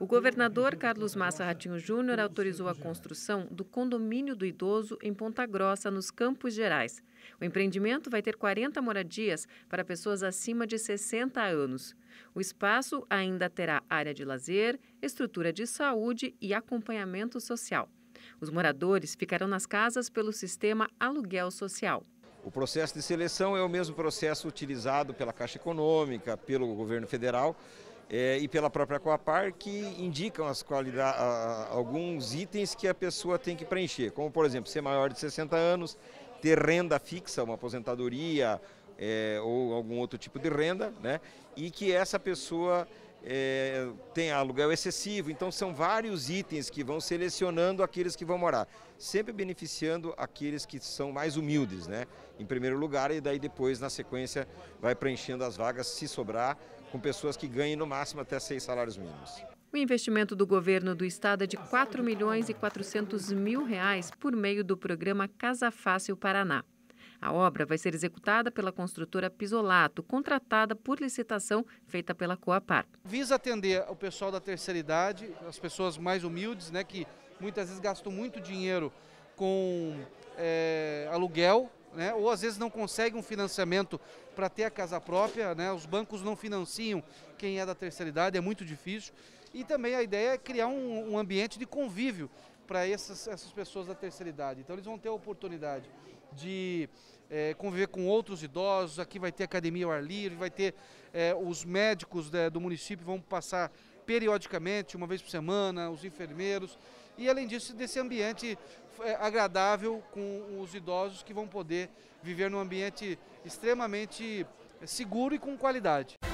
O governador Carlos Massa Ratinho Júnior autorizou a construção do condomínio do idoso em Ponta Grossa, nos Campos Gerais. O empreendimento vai ter 40 moradias para pessoas acima de 60 anos. O espaço ainda terá área de lazer, estrutura de saúde e acompanhamento social. Os moradores ficarão nas casas pelo sistema aluguel social. O processo de seleção é o mesmo processo utilizado pela Caixa Econômica, pelo governo federal, é, e pela própria Coapar que indicam as qualidades, alguns itens que a pessoa tem que preencher, como por exemplo ser maior de 60 anos, ter renda fixa, uma aposentadoria é, ou algum outro tipo de renda, né? E que essa pessoa é, tem aluguel excessivo. Então, são vários itens que vão selecionando aqueles que vão morar, sempre beneficiando aqueles que são mais humildes, né? Em primeiro lugar, e daí depois, na sequência, vai preenchendo as vagas, se sobrar, com pessoas que ganhem no máximo até seis salários mínimos. O investimento do governo do estado é de 4 milhões e 400 mil reais por meio do programa Casa Fácil Paraná. A obra vai ser executada pela construtora Pisolato, contratada por licitação feita pela Coapar. Visa atender o pessoal da terceira idade, as pessoas mais humildes, né, que muitas vezes gastam muito dinheiro com é, aluguel, né, ou às vezes não conseguem um financiamento para ter a casa própria, né, os bancos não financiam quem é da terceira idade, é muito difícil. E também a ideia é criar um, um ambiente de convívio para essas, essas pessoas da terceira idade. Então eles vão ter a oportunidade de é, conviver com outros idosos, aqui vai ter academia ao ar livre, vai ter é, os médicos né, do município vão passar periodicamente, uma vez por semana, os enfermeiros, e além disso, desse ambiente é, agradável com os idosos que vão poder viver num ambiente extremamente seguro e com qualidade.